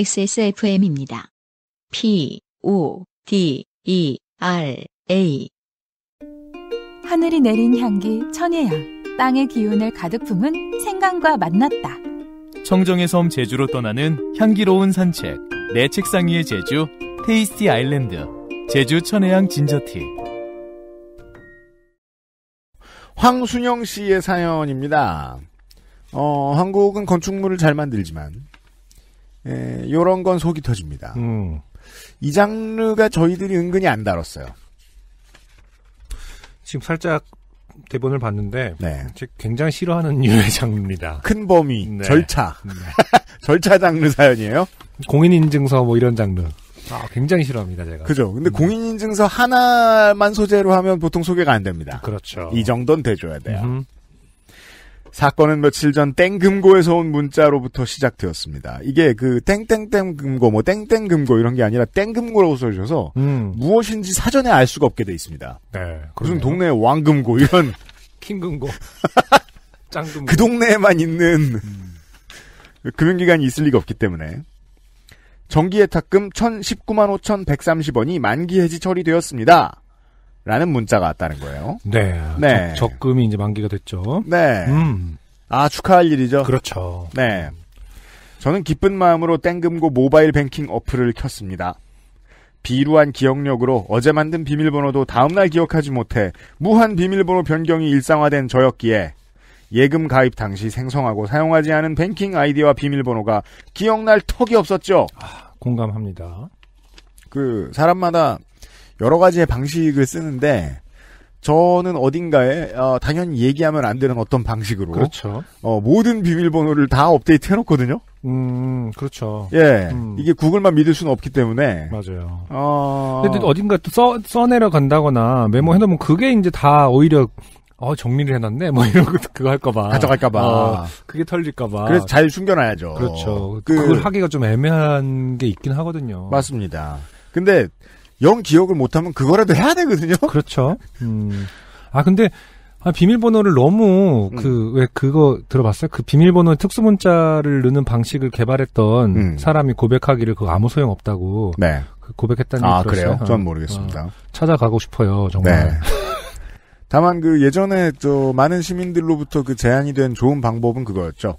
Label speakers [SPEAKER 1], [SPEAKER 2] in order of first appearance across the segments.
[SPEAKER 1] XSFM입니다. P, O,
[SPEAKER 2] D, E, R, A. 하늘이 내린 향기 천혜향. 땅의 기운을 가득 품은 생강과 만났다. 청정의 섬 제주로 떠나는 향기로운 산책. 내 책상 위의 제주, 테이스티 아일랜드.
[SPEAKER 1] 제주 천혜향 진저티. 황순영 씨의 사연입니다. 어, 한국은 건축물을 잘 만들지만 이런건 예, 속이 터집니다. 음. 이 장르가 저희들이 은근히 안 다뤘어요. 지금 살짝 대본을
[SPEAKER 2] 봤는데 네. 굉장히 싫어하는 유의 장르입니다. 큰 범위, 네. 절차, 네.
[SPEAKER 1] 절차 장르 사연이에요? 공인인증서 뭐 이런 장르. 아, 굉장히 싫어합니다, 제가. 그죠. 근데 음. 공인인증서 하나만 소재로 하면 보통 소개가 안 됩니다. 그렇죠. 이 정도는 돼줘야 돼요. 음. 사건은 며칠 전 땡금고에서 온 문자로부터 시작되었습니다. 이게 그 땡땡땡금고 뭐 땡땡금고 이런 게 아니라 땡금고라고 써주셔서 음. 무엇인지 사전에 알 수가 없게 돼 있습니다. 네. 무슨 동네 왕금고 이런
[SPEAKER 2] 킹금고 짱금고 그
[SPEAKER 1] 동네에만 있는 음. 금융기관이 있을 리가 없기 때문에 정기예탁금 1,019만 5,130원이 만기 해지 처리되었습니다. 라는 문자가 왔다는 거예요.
[SPEAKER 2] 네. 네. 적, 금이 이제
[SPEAKER 1] 만기가 됐죠. 네. 음. 아, 축하할 일이죠. 그렇죠. 네. 저는 기쁜 마음으로 땡금고 모바일 뱅킹 어플을 켰습니다. 비루한 기억력으로 어제 만든 비밀번호도 다음날 기억하지 못해 무한 비밀번호 변경이 일상화된 저였기에 예금 가입 당시 생성하고 사용하지 않은 뱅킹 아이디와 비밀번호가 기억날 턱이 없었죠. 아, 공감합니다. 그 사람마다 여러 가지의 방식을 쓰는데 저는 어딘가에 어, 당연히 얘기하면 안 되는 어떤 방식으로 그렇죠. 어, 모든 비밀번호를 다 업데이트 해놓거든요. 음, 그렇죠. 예, 음. 이게 구글만 믿을 수는 없기 때문에 맞아요. 어... 근데
[SPEAKER 2] 어딘가 써, 써내려 간다거나 메모해놓으면 그게 이제 다 오히려 어 정리를 해놨네 뭐 이런 거 그거 할까봐 가져갈까봐 어, 그게 털릴까봐 그래서 잘 숨겨놔야죠. 그렇죠. 그, 그걸 하기가 좀 애매한 게 있긴 하거든요. 맞습니다. 근데 영 기억을 못하면 그거라도 해야 되거든요. 그렇죠. 음. 아 근데 아, 비밀번호를 너무 그왜 음. 그거 들어봤어요? 그 비밀번호 특수 문자를 넣는 방식을 개발했던 음. 사람이 고백하기를 그거 아무 소용 없다고 네. 그 고백했다는 아, 얘기 들었어요. 그래요? 전 모르겠습니다. 아,
[SPEAKER 1] 찾아가고 싶어요, 정말. 네. 다만 그 예전에 저 많은 시민들로부터 그 제안이 된 좋은 방법은 그거였죠.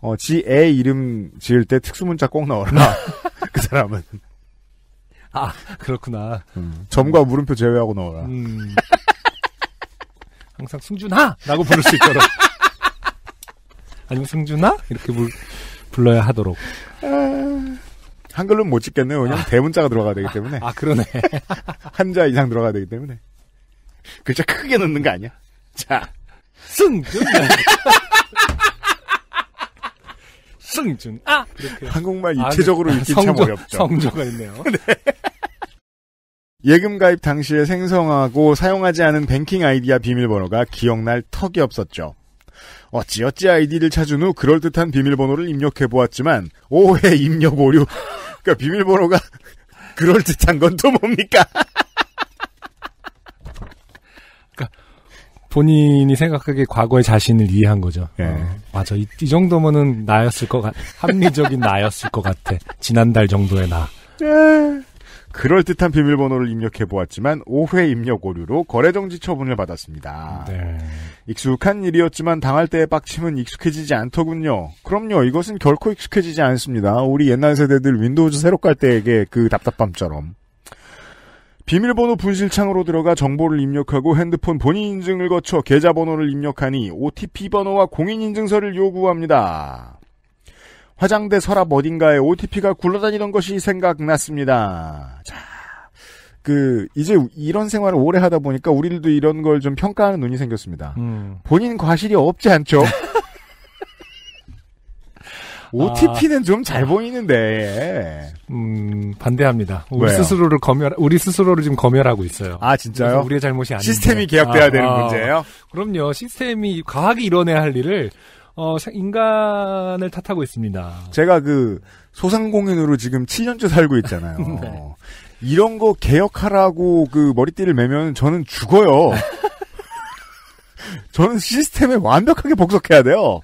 [SPEAKER 1] 어, 지애 이름 지을 때 특수문자 꼭 넣어라. 그 사람은.
[SPEAKER 2] 아, 그렇구나.
[SPEAKER 1] 음, 점과 물음표 제외하고 넣어라. 음.
[SPEAKER 2] 항상 승준아! 라고 부를 수 있도록.
[SPEAKER 1] 아니면 승준아? 이렇게 불, 불러야 하도록.
[SPEAKER 2] 아,
[SPEAKER 1] 한글로는 못 찍겠네요. 왜냐면 하 아, 대문자가 들어가야 되기 때문에. 아, 그러네. 한자 이상 들어가야 되기 때문에. 글자 크게 넣는 거 아니야? 자. 승준! 승준 아
[SPEAKER 2] 이렇게. 한국말 아, 네. 입체적으로 아, 읽기 성조, 참 어렵죠. 성조가 있네요. 네.
[SPEAKER 1] 예금 가입 당시에 생성하고 사용하지 않은 뱅킹 아이디와 비밀번호가 기억날 턱이 없었죠. 어찌어찌 아이디를 찾은 후 그럴듯한 비밀번호를 입력해 보았지만 오해 입력 오류. 그러니까 비밀번호가 그럴듯한 건 또 뭡니까?
[SPEAKER 2] 본인이 생각하기에 과거의 자신을 이해한 거죠. 예. 어, 맞아. 이, 이, 정도면은 나였을 것 같, 합리적인
[SPEAKER 1] 나였을 것 같아. 지난달 정도의 나. 예. 그럴듯한 비밀번호를 입력해보았지만 5회 입력 오류로 거래정지 처분을 받았습니다. 네. 익숙한 일이었지만 당할 때의 빡침은 익숙해지지 않더군요. 그럼요. 이것은 결코 익숙해지지 않습니다. 우리 옛날 세대들 윈도우즈 새로 깔 때에게 그 답답함처럼. 비밀번호 분실창으로 들어가 정보를 입력하고 핸드폰 본인 인증을 거쳐 계좌번호를 입력하니 OTP 번호와 공인인증서를 요구합니다. 화장대 서랍 어딘가에 OTP가 굴러다니던 것이 생각났습니다. 자, 그 이제 이런 생활을 오래 하다 보니까 우리들도 이런 걸 좀 평가하는 눈이 생겼습니다. 음. 본인 과실이 없지 않죠? OTP는 아... 좀잘 보이는데. 음, 반대합니다. 우리 왜요? 스스로를 검열, 우리
[SPEAKER 2] 스스로를 지금 검열하고 있어요. 아, 진짜요? 우리의 잘못이 아니에 시스템이 개혁돼야 아, 되는 아, 문제예요? 그럼요. 시스템이, 과학이 이뤄내야 할 일을, 어, 인간을 탓하고 있습니다. 제가
[SPEAKER 1] 그, 소상공인으로 지금 7년째 살고 있잖아요. 네. 이런 거 개혁하라고 그 머리띠를 매면 저는 죽어요. 저는 시스템에 완벽하게 복속해야 돼요.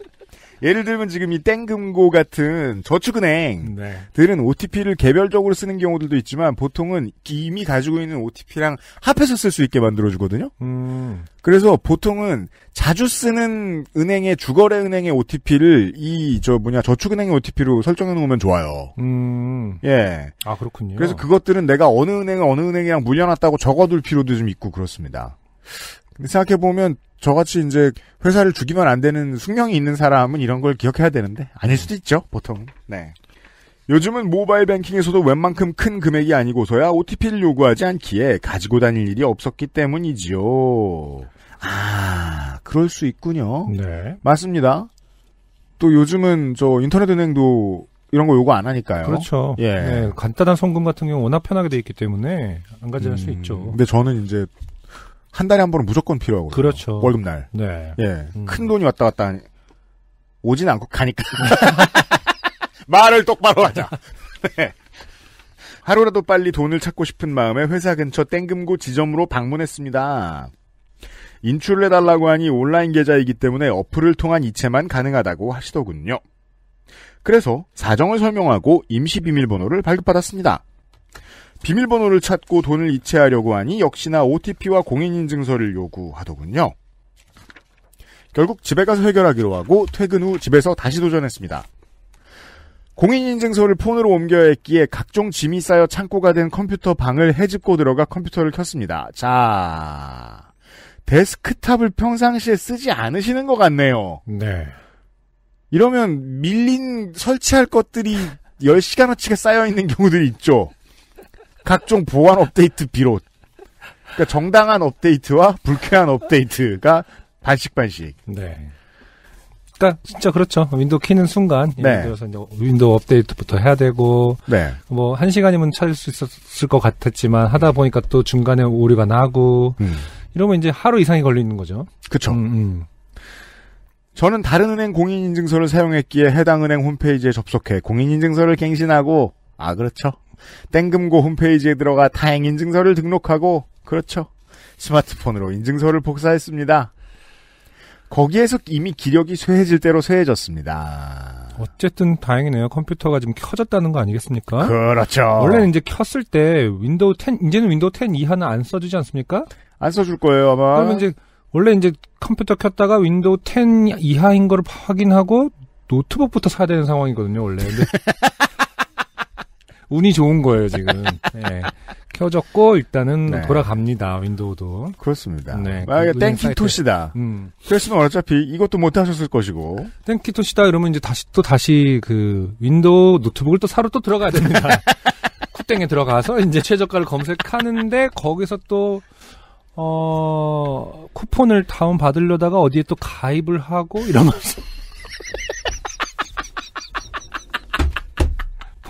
[SPEAKER 1] 예를 들면 지금 이 땡금고 같은 저축은행들은 네. OTP를 개별적으로 쓰는 경우들도 있지만 보통은 이미 가지고 있는 OTP랑 합해서 쓸 수 있게 만들어주거든요. 음. 그래서 보통은 자주 쓰는 은행의 주거래 은행의 OTP를 이 저 뭐냐 저축은행의 OTP로 설정해 놓으면 좋아요. 음. 예. 아 그렇군요. 그래서 그것들은 내가 어느 은행은 어느 은행이랑 물려놨다고 적어둘 필요도 좀 있고 그렇습니다. 생각해 보면 저같이 이제 회사를 죽이면 안 되는 숙명이 있는 사람은 이런 걸 기억해야 되는데 아닐 수도 있죠 보통. 네. 요즘은 모바일 뱅킹에서도 웬만큼 큰 금액이 아니고서야 OTP를 요구하지 않기에 가지고 다닐 일이 없었기 때문이지요. 아, 그럴 수 있군요. 네. 맞습니다. 또 요즘은 저 인터넷 은행도 이런 거 요구 안 하니까요. 그렇죠. 예. 네,
[SPEAKER 2] 간단한 송금 같은 경우 워낙 편하게 돼 있기 때문에 안 가져갈 음, 수 있죠. 근데
[SPEAKER 1] 저는 이제 한 달에 한 번은 무조건 필요하고 그렇죠. 월급날. 네. 예. 음. 큰 돈이 왔다 갔다 하니 오진 않고 가니까. 말을 똑바로 하자. 네. 하루라도 빨리 돈을 찾고 싶은 마음에 회사 근처 땡금고 지점으로 방문했습니다. 인출을 해달라고 하니 온라인 계좌이기 때문에 어플을 통한 이체만 가능하다고 하시더군요. 그래서 사정을 설명하고 임시 비밀번호를 발급받았습니다. 비밀번호를 찾고 돈을 이체하려고 하니 역시나 OTP와 공인인증서를 요구하더군요. 결국 집에 가서 해결하기로 하고 퇴근 후 집에서 다시 도전했습니다. 공인인증서를 폰으로 옮겨야 했기에 각종 짐이 쌓여 창고가 된 컴퓨터 방을 헤집고 들어가 컴퓨터를 켰습니다. 자, 데스크탑을 평상시에 쓰지 않으시는 것 같네요. 네. 이러면 밀린 설치할 것들이 10시간어치가 쌓여있는 경우들이 있죠. 각종 보안 업데이트 비롯. 그러니까 정당한 업데이트와 불쾌한 업데이트가 반씩 반씩. 네.
[SPEAKER 2] 그러니까 진짜 그렇죠. 윈도우 키는 순간 예를 네. 들어서 이제 윈도우 업데이트부터 해야 되고 네. 뭐1 시간이면 찾을 수 있었을 것 같았지만 하다 음. 보니까 또 중간에 오류가 나고 음. 이러면 이제 하루 이상이 걸리는 거죠. 그렇죠. 음, 음.
[SPEAKER 1] 저는 다른 은행 공인인증서를 사용했기에 해당 은행 홈페이지에 접속해 공인인증서를 갱신하고 아 그렇죠. 땡금고 홈페이지에 들어가 타행 인증서를 등록하고 그렇죠. 스마트폰으로 인증서를 복사했습니다. 거기에서 이미 기력이 쇠해질 대로 쇠해졌습니다. 어쨌든 다행이네요.
[SPEAKER 2] 컴퓨터가 지금 켜졌다는 거 아니겠습니까?
[SPEAKER 1] 그렇죠. 원래는
[SPEAKER 2] 이제 켰을 때 윈도우 10 이제는 윈도우 10 이하는 안 써주지 않습니까? 안 써줄 거예요 아마. 그러면 이제 원래 이제 컴퓨터 켰다가 윈도우 10 이하인 걸 확인하고 노트북부터 사야 되는 상황이거든요 원래. 근데 운이 좋은 거예요, 지금. 네. 켜졌고, 일단은 네. 돌아갑니다, 윈도우도. 그렇습니다. 네, 만약에 아, 땡키토시다. 음. 그랬으면 어차피 이것도 못 하셨을 것이고. 땡키토시다 이러면 이제 다시 또 다시 그 윈도우 노트북을 또 사러 또 들어가야 됩니다. 쿠땡에 들어가서 이제 최저가를 검색하는데 거기서 또 어, 쿠폰을 다운받으려다가 어디에 또 가입을 하고 이러면서.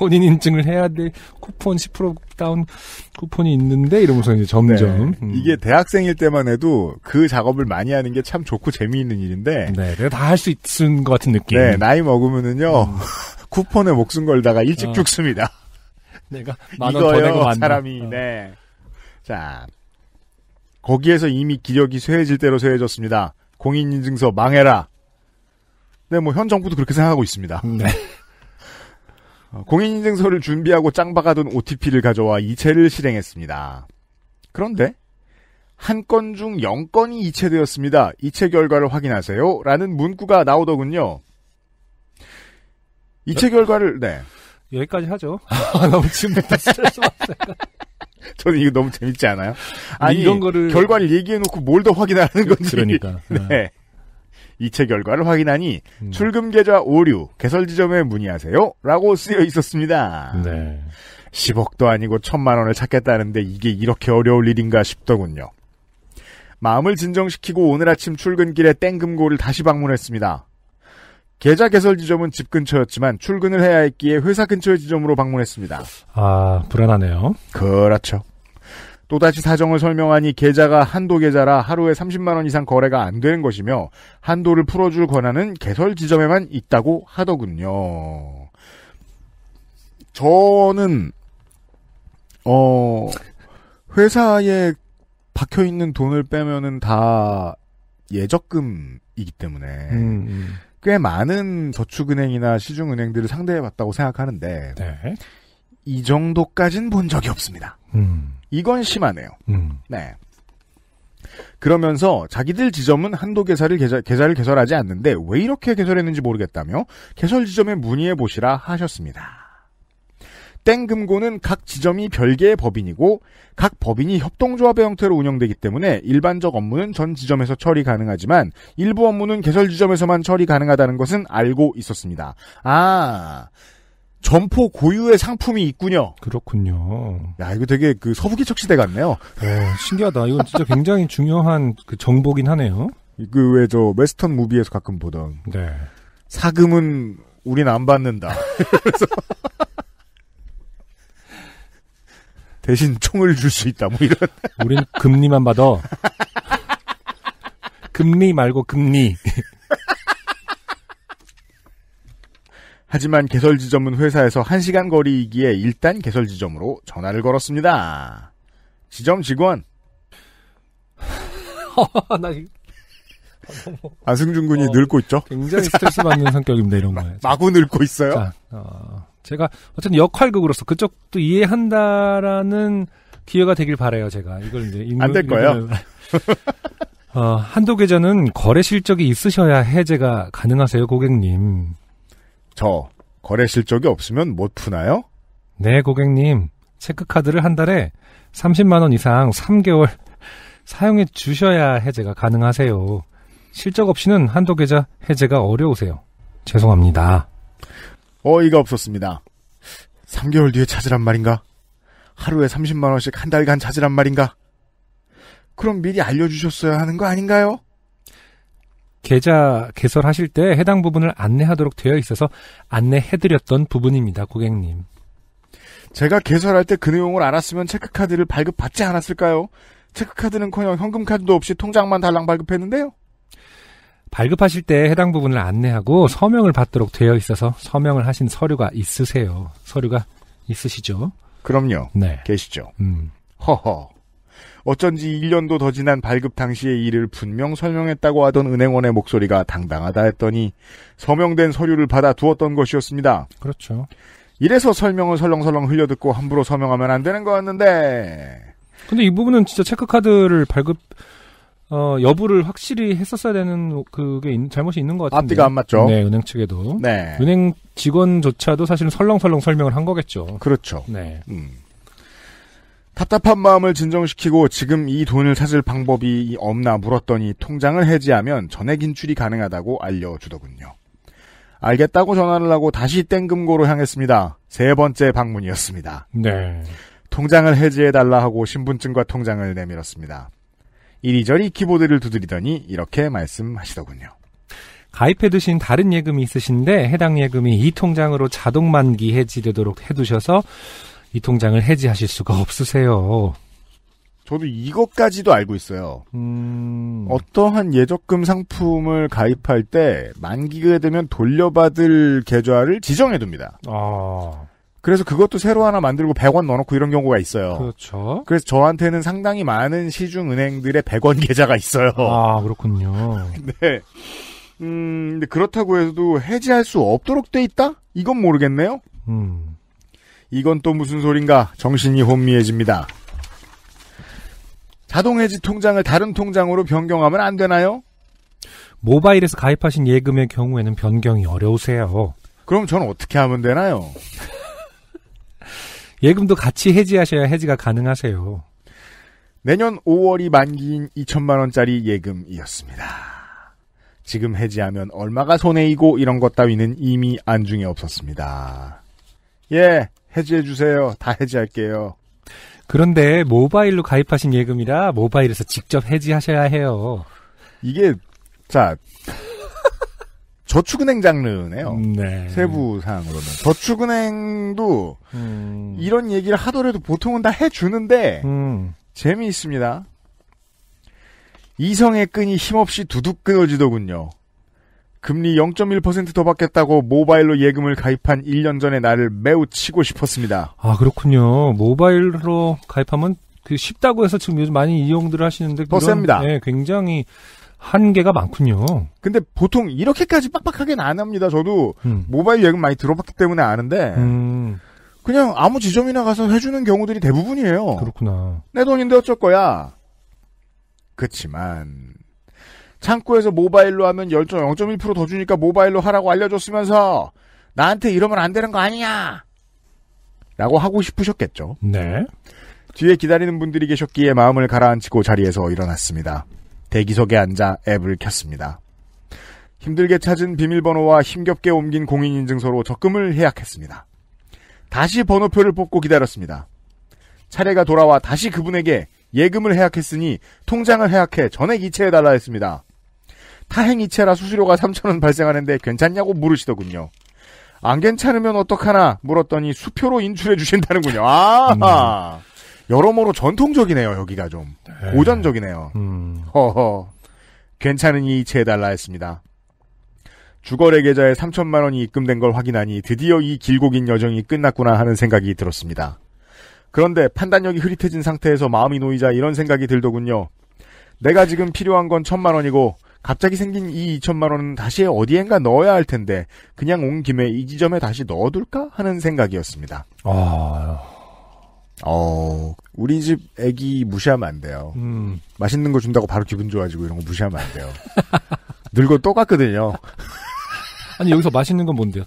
[SPEAKER 2] 본인 인증을 해야 될 쿠폰 10% 다운 쿠폰이 있는데 이러면서 이제 점점 네. 음. 이게
[SPEAKER 1] 대학생일 때만 해도 그 작업을 많이 하는 게 참 좋고 재미있는 일인데 네, 내가 다할 수 있는 것 같은 느낌. 네, 나이 먹으면은요 음. 쿠폰에 목숨 걸다가 일찍 어. 죽습니다. 내가 만원더 내고 만 사람이 어. 네. 자 거기에서 이미 기력이 쇠해질 대로 쇠해졌습니다. 공인인증서 망해라. 네, 뭐 현 정부도 그렇게 생각하고 있습니다. 네. 어, 공인인증서를 준비하고 짱박아둔 OTP를 가져와 이체를 실행했습니다. 그런데 한 건 중 0건이 이체되었습니다. 이체 결과를 확인하세요. 라는 문구가 나오더군요. 이체 결과를 네.
[SPEAKER 2] 여기까지 하죠. 아, 너무 지금부터 스트레스 받으니까.
[SPEAKER 1] 저는 이거 너무 재밌지 않아요? 아니, 이런 거를 결과를 얘기해 놓고 뭘 더 확인하는 건지. 그러니까. 네. 이체 결과를 확인하니 음. 출금 계좌 오류 개설 지점에 문의하세요라고 쓰여 있었습니다. 네. 10억도 아니고 천만 원을 찾겠다는데 이게 이렇게 어려울 일인가 싶더군요. 마음을 진정시키고 오늘 아침 출근길에 땡금고를 다시 방문했습니다. 계좌 개설 지점은 집 근처였지만 출근을 해야 했기에 회사 근처의 지점으로 방문했습니다.
[SPEAKER 2] 아, 불안하네요. 그렇죠.
[SPEAKER 1] 또다시 사정을 설명하니 계좌가 한도 계좌라 하루에 30만 원 이상 거래가 안 되는 것이며 한도를 풀어줄 권한은 개설 지점에만 있다고 하더군요. 저는 어 회사에 박혀 있는 돈을 빼면은 다 예적금이기 때문에 음, 음. 꽤 많은 저축은행이나 시중은행들을 상대해봤다고 생각하는데 네. 이 정도까진 본 적이 없습니다. 음. 이건 심하네요. 음. 네. 그러면서 자기들 지점은 한도 계좌를 계좌, 개설하지 않는데 왜 이렇게 개설했는지 모르겠다며 개설 지점에 문의해 보시라 하셨습니다. 땡금고는 각 지점이 별개의 법인이고 각 법인이 협동조합의 형태로 운영되기 때문에 일반적 업무는 전 지점에서 처리 가능하지만 일부 업무는 개설 지점에서만 처리 가능하다는 것은 알고 있었습니다. 아, 점포 고유의 상품이 있군요. 그렇군요. 야, 이거 되게 그 서부기척 시대 같네요. 네,
[SPEAKER 2] 신기하다. 이건 진짜 굉장히 중요한 그 정보긴 하네요.
[SPEAKER 1] 그왜저 웨스턴 무비에서 가끔 보던. 네. 사금은 우린 안 받는다. 대신 총을 줄 수 있다. 뭐
[SPEAKER 2] 이런. 우린 금리만 받아. 금리 말고 금리.
[SPEAKER 1] 하지만 개설 지점은 회사에서 1시간 거리이기에 일단 개설 지점으로 전화를 걸었습니다. 지점 직원.
[SPEAKER 2] 나
[SPEAKER 1] 안승준 아, 군이 어, 늙고 있죠? 굉장히 스트레스 받는 성격입니다, 이런 거에. 마구 늙고 있어요? 자,
[SPEAKER 2] 어, 제가 어쨌든 역할극으로서 그쪽도 이해한다라는 기회가 되길 바래요 제가. 이걸 이제. 안될 거예요? 어, 한도 계좌는 거래 실적이 있으셔야 해제가 가능하세요, 고객님.
[SPEAKER 1] 저 거래 실적이 없으면 못 푸나요?
[SPEAKER 2] 네, 고객님. 체크카드를 한 달에 30만원 이상 3개월 사용해 주셔야 해제가 가능하세요. 실적 없이는 한도 계좌 해제가 어려우세요. 죄송합니다.
[SPEAKER 1] 어이가 없었습니다. 3개월 뒤에 찾으란 말인가? 하루에 30만원씩 한 달간 찾으란 말인가? 그럼 미리 알려주셨어야 하는 거 아닌가요?
[SPEAKER 2] 계좌 개설하실 때 해당 부분을 안내하도록 되어 있어서 안내해드렸던 부분입니다,
[SPEAKER 1] 고객님. 제가 개설할 때 그 내용을 알았으면 체크카드를 발급받지 않았을까요? 체크카드는커녕 현금카드도 없이 통장만 달랑 발급했는데요.
[SPEAKER 2] 발급하실 때 해당 부분을 안내하고 서명을 받도록 되어 있어서 서명을 하신 서류가 있으세요. 서류가 있으시죠? 그럼요.
[SPEAKER 1] 네. 계시죠. 음. 허허. 어쩐지 1년도 더 지난 발급 당시의 일을 분명 설명했다고 하던 은행원의 목소리가 당당하다 했더니 서명된 서류를 받아 두었던 것이었습니다. 그렇죠. 이래서 설명을 설렁설렁 흘려듣고 함부로 서명하면 안 되는 거였는데. 근데 이 부분은 진짜 체크카드를 발급 어, 여부를 확실히 했었어야 되는
[SPEAKER 2] 그게 있, 잘못이 있는 것 같은데. 앞뒤가 안 맞죠. 네, 은행 측에도. 네. 은행 직원조차도 사실은 설렁설렁 설명을 한 거겠죠.
[SPEAKER 1] 그렇죠. 네. 음. 답답한 마음을 진정시키고 지금 이 돈을 찾을 방법이 없나 물었더니 통장을 해지하면 전액 인출이 가능하다고 알려주더군요. 알겠다고 전화를 하고 다시 땡금고로 향했습니다. 세 번째 방문이었습니다. 네. 통장을 해지해달라 하고 신분증과 통장을 내밀었습니다. 이리저리 키보드를 두드리더니 이렇게 말씀하시더군요.
[SPEAKER 2] 가입해두신 다른 예금이 있으신데 해당 예금이 이 통장으로 자동 만기 해지되도록 해두셔서 이 통장을 해지하실 수가 없으세요.
[SPEAKER 1] 저도 이것까지도 알고 있어요. 음... 어떠한 예적금 상품을 가입할 때 만기가 되면 돌려받을 계좌를 지정해 둡니다. 아... 그래서 그것도 새로 하나 만들고 100원 넣어놓고 이런 경우가 있어요. 그렇죠. 그래서 저한테는 상당히 많은 시중 은행들의 100원 계좌가 있어요. 아 그렇군요. 네. 음, 근데 그렇다고 해도 해지할 수 없도록 돼 있다? 이건 모르겠네요. 음. 이건 또 무슨 소린가 정신이 혼미해집니다. 자동해지 통장을 다른 통장으로 변경하면 안 되나요?
[SPEAKER 2] 모바일에서 가입하신 예금의 경우에는 변경이 어려우세요. 그럼 저는 어떻게 하면 되나요?
[SPEAKER 1] 예금도 같이 해지하셔야 해지가 가능하세요. 내년 5월이 만기인 2천만 원짜리 예금이었습니다. 지금 해지하면 얼마가 손해이고 이런 것 따위는 이미 안중에 없었습니다. 예, 해지해 주세요. 다 해지할게요. 그런데 모바일로
[SPEAKER 2] 가입하신 예금이라 모바일에서 직접 해지하셔야 해요. 이게 자
[SPEAKER 1] 저축은행 장르네요. 네. 세부 사항으로는 저축은행도 음. 이런 얘기를 하더라도 보통은 다 해주는데 음. 재미있습니다. 이성의 끈이 힘없이 두둑 끊어지더군요. 금리 0.1%더 받겠다고 모바일로 예금을 가입한 1년 전에 나를 매우 치고 싶었습니다.
[SPEAKER 2] 아, 그렇군요. 모바일로 가입하면 그 쉽다고
[SPEAKER 1] 해서 지금 요즘 많이 이용들을 하시는데 더 셉니다. 네, 굉장히 한계가 많군요. 근데 보통 이렇게까지 빡빡하게는 안 합니다. 저도 음. 모바일 예금 많이 들어봤기 때문에 아는데 음. 그냥 아무 지점이나 가서 해주는 경우들이 대부분이에요. 그렇구나. 내 돈인데 어쩔 거야. 그렇지만 창고에서 모바일로 하면 0.1%더 주니까 모바일로 하라고 알려줬으면서 나한테 이러면 안 되는 거아니야 라고 하고 싶으셨겠죠. 네. 뒤에 기다리는 분들이 계셨기에 마음을 가라앉히고 자리에서 일어났습니다. 대기석에 앉아 앱을 켰습니다. 힘들게 찾은 비밀번호와 힘겹게 옮긴 공인인증서로 적금을 해약했습니다. 다시 번호표를 뽑고 기다렸습니다. 차례가 돌아와 다시 그분에게 예금을 해약했으니 통장을 해약해 전액 이체해달라 했습니다. 타행이체라 수수료가 3천원 발생하는데 괜찮냐고 물으시더군요. 안 괜찮으면 어떡하나 물었더니 수표로 인출해 주신다는군요. 아, 음. 여러모로 전통적이네요. 여기가 좀에 네. 고전적이네요. 음. 허허, 괜찮으니 이체해달라 했습니다. 주거래 계좌에 3천만 원이 입금된 걸 확인하니 드디어 이 길고 긴 여정이 끝났구나 하는 생각이 들었습니다. 그런데 판단력이 흐릿해진 상태에서 마음이 놓이자 이런 생각이 들더군요. 내가 지금 필요한 건 천만 원이고 갑자기 생긴 이 2천만 원은 다시 어디엔가 넣어야 할 텐데 그냥 온 김에 이 지점에 다시 넣어둘까 하는 생각이었습니다. 아, 어, 우리 집 애기 무시하면 안 돼요. 음. 맛있는 거 준다고 바로 기분 좋아지고 이런 거 무시하면 안 돼요. 늙고 똑같거든요. 아니 여기서 맛있는 건 뭔데요?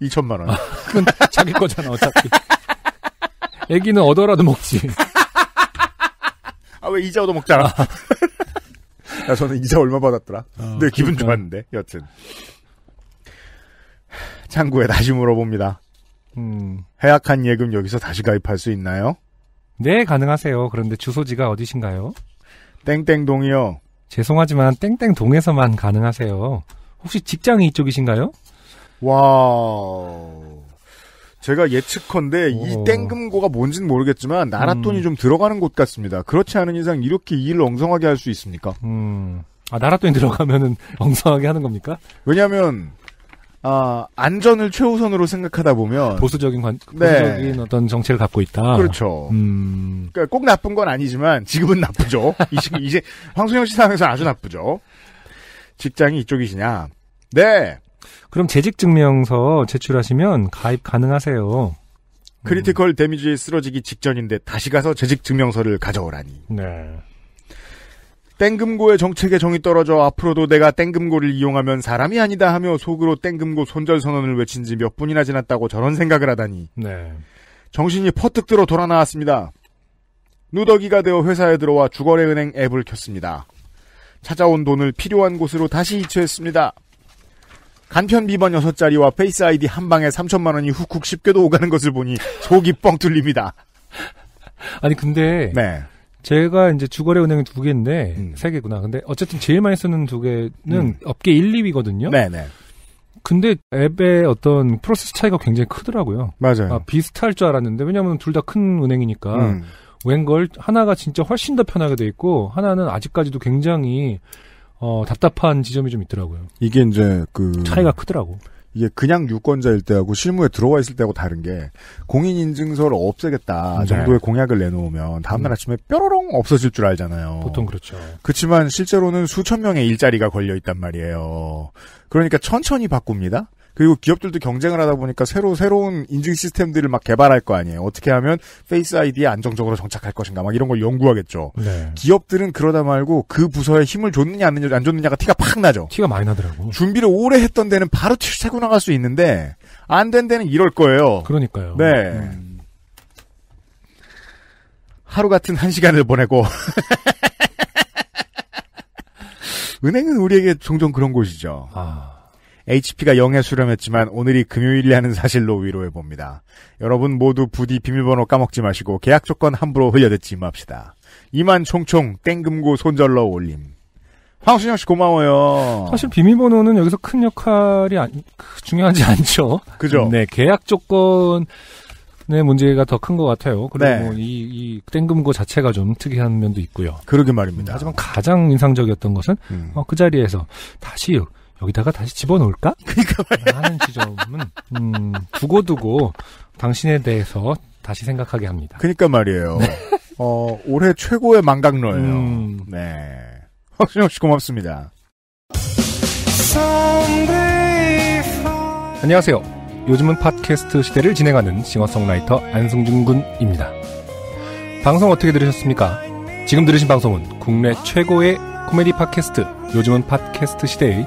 [SPEAKER 1] 2천만 원. 아, 그건 자기 거잖아
[SPEAKER 2] 어차피. 애기는 얻어라도 먹지.
[SPEAKER 1] 아 왜 이제 얻어 먹잖아. 아. 야, 아, 저는 이자 얼마 받았더라. 근데 아, 네, 기분 좋았는데, 여튼. 창구에 다시 물어봅니다. 음. 해약한 예금 여기서 다시 가입할 수 있나요?
[SPEAKER 2] 네, 가능하세요. 그런데 주소지가 어디신가요? 땡땡동이요. 죄송하지만 땡땡동에서만 가능하세요.
[SPEAKER 1] 혹시 직장이 이쪽이신가요? 와우. 제가 예측컨대 오. 이 어. 땡금고가 뭔지는 모르겠지만 나라 돈이 음. 좀 들어가는 곳 같습니다. 그렇지 않은 이상 이렇게 이 일을 엉성하게 할 수 있습니까? 음. 아 나라 돈이 들어가면은 엉성하게 하는 겁니까? 왜냐하면 아, 안전을 최우선으로 생각하다 보면 보수적인 관, 네. 보수적인 네.
[SPEAKER 2] 어떤 정체를 갖고 있다. 그렇죠. 음.
[SPEAKER 1] 그러니까 꼭 나쁜 건 아니지만 지금은 나쁘죠. 이제, 이제 황소영 씨 상황에서 아주 나쁘죠. 직장이 이쪽이시냐?
[SPEAKER 2] 네. 그럼 재직 증명서 제출하시면 가입 가능하세요.
[SPEAKER 1] 크리티컬 데미지 쓰러지기 직전인데 다시 가서 재직 증명서를 가져오라니. 네. 땡금고의 정책에 정이 떨어져 앞으로도 내가 땡금고를 이용하면 사람이 아니다 하며 속으로 땡금고 손절 선언을 외친 지 몇 분이나 지났다고 저런 생각을 하다니. 네. 정신이 퍼뜩 들어 돌아 나왔습니다. 누더기가 되어 회사에 들어와 주거래은행 앱을 켰습니다. 찾아온 돈을 필요한 곳으로 다시 이체했습니다. 간편 비번 6자리와 페이스 아이디 한 방에 3천만 원이 훅훅 쉽게도 오가는 것을 보니 속이 뻥 뚫립니다.
[SPEAKER 2] 아니 근데 네. 제가 이제 주거래 은행이 두 개인데 음. 세 개구나. 근데 어쨌든 제일 많이 쓰는 두 개는 음. 업계 1, 2위거든요. 네네. 근데 앱의 어떤 프로세스 차이가 굉장히 크더라고요. 맞아요. 아, 비슷할 줄 알았는데 왜냐하면 둘 다 큰 은행이니까 음. 웬걸 하나가 진짜 훨씬 더 편하게 돼 있고 하나는 아직까지도 굉장히 어, 답답한 지점이 좀 있더라고요.
[SPEAKER 1] 이게 이제 그 차이가 크더라고. 이게 그냥 유권자일 때하고 실무에 들어와 있을 때하고 다른 게 공인 인증서를 없애겠다 네. 정도의 공약을 내놓으면 다음날 음. 아침에 뾰로롱 없어질 줄 알잖아요. 보통 그렇죠. 그렇지만 실제로는 수천 명의 일자리가 걸려 있단 말이에요. 그러니까 천천히 바꿉니다. 그리고 기업들도 경쟁을 하다 보니까 새로 새로운 인증 시스템들을 막 개발할 거 아니에요. 어떻게 하면 페이스 아이디에 안정적으로 정착할 것인가 막 이런 걸 연구하겠죠. 네. 기업들은 그러다 말고 그 부서에 힘을 줬느냐 안 줬느냐가 티가 팍 나죠. 티가 많이 나더라고. 준비를 오래 했던 데는 바로 티를 세고 나갈 수 있는데 안 된 데는 이럴 거예요. 그러니까요. 네. 음. 하루 같은 한 시간을 보내고 은행은 우리에게 종종 그런 곳이죠. 아. HP가 영에 수렴했지만 오늘이 금요일이라는 사실로 위로해봅니다. 여러분 모두 부디 비밀번호 까먹지 마시고 계약 조건 함부로 흘려듣지 맙시다. 이만 총총 땡금고 손절러 올림. 황순영 씨 고마워요. 사실 비밀번호는 여기서 큰 역할이 안,
[SPEAKER 2] 중요하지 않죠. 그죠? 네, 계약 조건 네, 문제가 더 큰 것 같아요. 그리고 네. 이, 이 땡금고 자체가 좀 특이한 면도 있고요. 그러게 말입니다. 음, 하지만 가장 인상적이었던 것은 음. 어, 그 자리에서 다시 여기다가 다시 집어넣을까? 그러니까 하는 지점은 음, 두고두고
[SPEAKER 1] 당신에 대해서
[SPEAKER 2] 다시 생각하게 합니다.
[SPEAKER 1] 그러니까 말이에요. 네. 어, 올해 최고의 망각러예요. 음. 네. 허순영 씨 고맙습니다.
[SPEAKER 2] 안녕하세요. 요즘은 팟캐스트 시대를 진행하는 싱어송라이터 안승준 군입니다. 방송 어떻게 들으셨습니까? 지금 들으신 방송은 국내 최고의 코미디 팟캐스트 요즘은 팟캐스트 시대의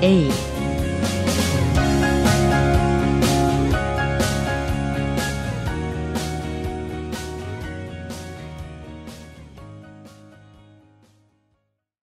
[SPEAKER 2] A.